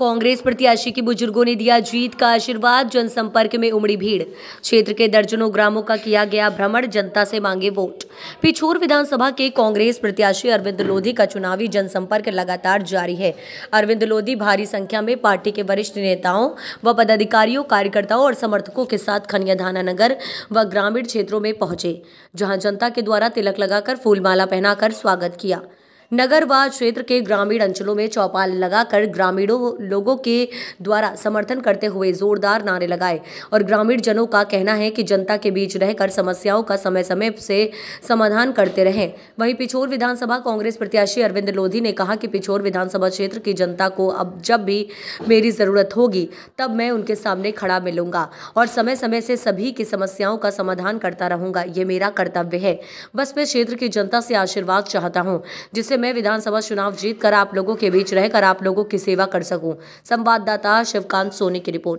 कांग्रेस प्रत्याशी के बुजुर्गों ने दिया जीत का आशीर्वाद जनसंपर्क में उमड़ी भीड़ क्षेत्र के दर्जनों ग्रामों का किया गया भ्रमण जनता से मांगे वोट पिछोर विधानसभा के कांग्रेस प्रत्याशी अरविंद लोधी का चुनावी जनसंपर्क लगातार जारी है अरविंद लोधी भारी संख्या में पार्टी के वरिष्ठ नेताओं व पदाधिकारियों कार्यकर्ताओं और समर्थकों के साथ खनियाधाना नगर व ग्रामीण क्षेत्रों में पहुंचे जहाँ जनता के द्वारा तिलक लगाकर फूलमाला पहनाकर स्वागत किया नगर व क्षेत्र के ग्रामीण अंचलों में चौपाल लगाकर ग्रामीणों लोगों के द्वारा समर्थन करते हुए जोरदार नारे लगाए और ग्रामीण जनों का कहना है कि जनता के बीच रहकर समस्याओं का समय समय से समाधान करते रहें वहीं पिछोर विधानसभा कांग्रेस प्रत्याशी अरविंद लोधी ने कहा कि पिछोर विधानसभा क्षेत्र की जनता को अब जब भी मेरी ज़रूरत होगी तब मैं उनके सामने खड़ा मिलूंगा और समय समय से सभी की समस्याओं का समाधान करता रहूंगा ये मेरा कर्तव्य है बस मैं क्षेत्र की जनता से आशीर्वाद चाहता हूँ जिससे मैं विधानसभा चुनाव जीत आप लोगों के बीच रहकर आप लोगों की सेवा कर सकूं संवाददाता शिवकांत सोनी की रिपोर्ट